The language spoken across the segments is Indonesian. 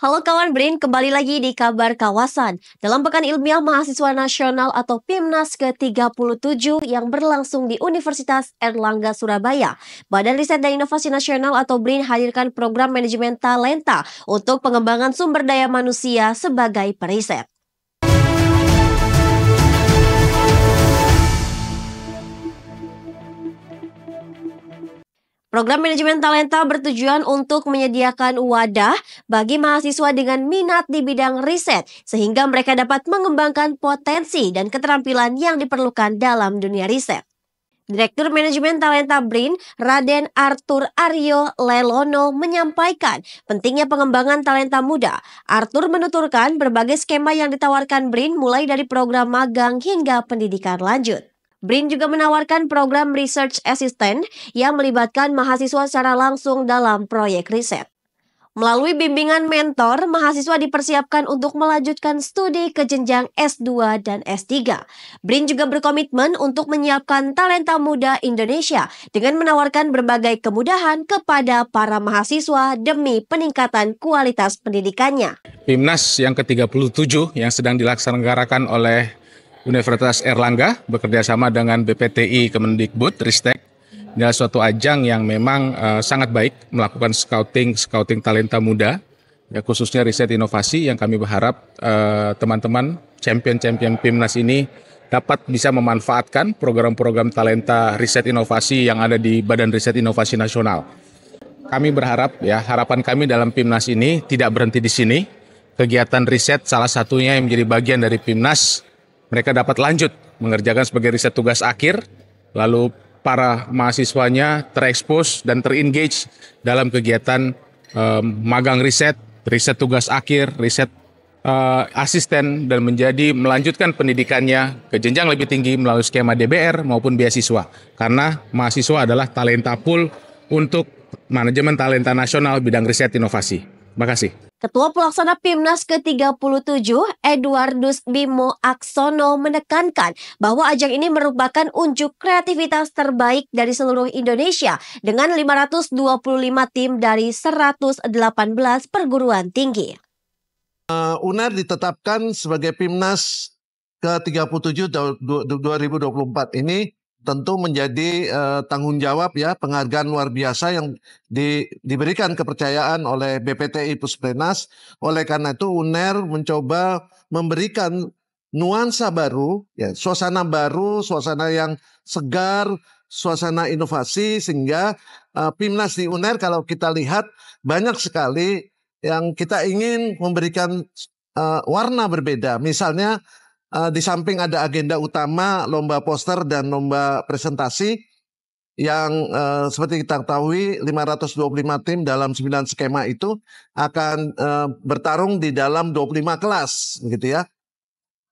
Halo kawan Brin, kembali lagi di Kabar Kawasan. Dalam Pekan Ilmiah Mahasiswa Nasional atau PIMNAS ke-37 yang berlangsung di Universitas Erlangga, Surabaya, Badan Riset dan Inovasi Nasional atau BRIN hadirkan program manajemen talenta untuk pengembangan sumber daya manusia sebagai periset. Program manajemen talenta bertujuan untuk menyediakan wadah bagi mahasiswa dengan minat di bidang riset sehingga mereka dapat mengembangkan potensi dan keterampilan yang diperlukan dalam dunia riset. Direktur Manajemen Talenta BRIN, Raden Arthur Aryo Lelono menyampaikan pentingnya pengembangan talenta muda. Arthur menuturkan berbagai skema yang ditawarkan BRIN mulai dari program magang hingga pendidikan lanjut. BRIN juga menawarkan program Research Assistant yang melibatkan mahasiswa secara langsung dalam proyek riset. Melalui bimbingan mentor, mahasiswa dipersiapkan untuk melanjutkan studi ke jenjang S2 dan S3. BRIN juga berkomitmen untuk menyiapkan talenta muda Indonesia dengan menawarkan berbagai kemudahan kepada para mahasiswa demi peningkatan kualitas pendidikannya. Pimnas yang ke-37 yang sedang dilaksanakan oleh Universitas Erlangga bekerja sama dengan BPTI Kemendikbud Ristek adalah suatu ajang yang memang uh, sangat baik melakukan scouting scouting talenta muda ya khususnya riset inovasi yang kami berharap eh, teman-teman uh, champion-champion Pimnas ini dapat bisa memanfaatkan program-program talenta riset inovasi yang ada di Badan Riset Inovasi Nasional. Kami berharap ya harapan kami dalam Pimnas ini tidak berhenti di sini. Kegiatan riset salah satunya yang menjadi bagian dari Pimnas mereka dapat lanjut mengerjakan sebagai riset tugas akhir, lalu para mahasiswanya terekspos dan terengage dalam kegiatan um, magang riset, riset tugas akhir, riset uh, asisten dan menjadi melanjutkan pendidikannya ke jenjang lebih tinggi melalui skema DBR maupun beasiswa. Karena mahasiswa adalah talenta pool untuk manajemen talenta nasional bidang riset inovasi. Terima kasih. Ketua Pelaksana PIMNAS ke-37, Eduardus Bimo Aksono menekankan bahwa ajang ini merupakan unjuk kreativitas terbaik dari seluruh Indonesia dengan 525 tim dari 118 perguruan tinggi. Uh, UNER ditetapkan sebagai PIMNAS ke-37 2024 ini tentu menjadi uh, tanggung jawab ya penghargaan luar biasa yang di, diberikan kepercayaan oleh BPTI Puspenas. Oleh karena itu UNER mencoba memberikan nuansa baru, ya, suasana baru, suasana yang segar, suasana inovasi sehingga uh, Pimnas di UNER kalau kita lihat banyak sekali yang kita ingin memberikan uh, warna berbeda. Misalnya uh, di samping ada agenda utama lomba poster dan lomba presentasi yang uh, seperti kita ketahui 525 tim dalam 9 skema itu akan uh, bertarung di dalam 25 kelas gitu ya.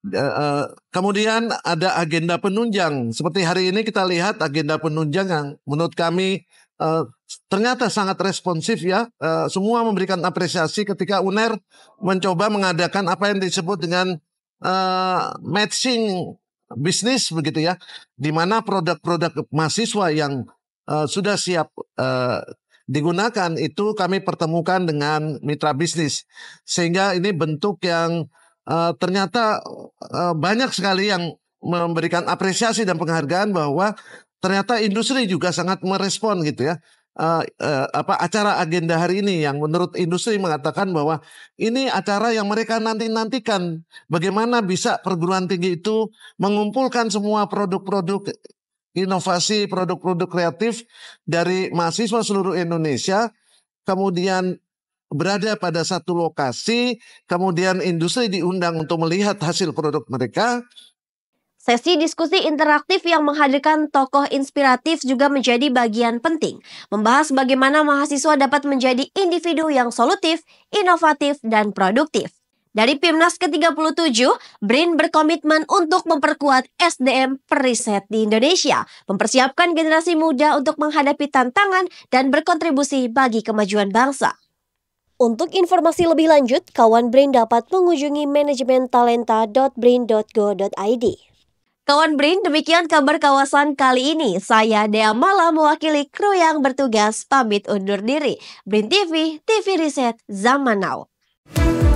Uh, kemudian ada agenda penunjang. Seperti hari ini kita lihat agenda penunjang yang menurut kami uh, ternyata sangat responsif ya. Uh, semua memberikan apresiasi ketika UNER mencoba mengadakan apa yang disebut dengan Eh, matching bisnis begitu ya, di mana produk-produk mahasiswa yang uh, sudah siap uh, digunakan itu kami pertemukan dengan mitra bisnis, sehingga ini bentuk yang uh, ternyata uh, banyak sekali yang memberikan apresiasi dan penghargaan bahwa ternyata industri juga sangat merespon gitu ya uh, uh, apa acara agenda hari ini yang menurut industri mengatakan bahwa ini acara yang mereka nanti nantikan bagaimana bisa perguruan tinggi itu mengumpulkan semua produk-produk inovasi produk-produk kreatif dari mahasiswa seluruh Indonesia kemudian berada pada satu lokasi kemudian industri diundang untuk melihat hasil produk mereka Sesi diskusi interaktif yang menghadirkan tokoh inspiratif juga menjadi bagian penting, membahas bagaimana mahasiswa dapat menjadi individu yang solutif, inovatif, dan produktif. Dari Pimnas ke-37, BRIN berkomitmen untuk memperkuat SDM periset di Indonesia, mempersiapkan generasi muda untuk menghadapi tantangan dan berkontribusi bagi kemajuan bangsa. Untuk informasi lebih lanjut, kawan BRIN dapat mengunjungi manajemen Kawan Brin, demikian kabar kawasan kali ini. Saya Dea Malam mewakili kru yang bertugas pamit undur diri. Brin TV, TV Riset, Zaman Now.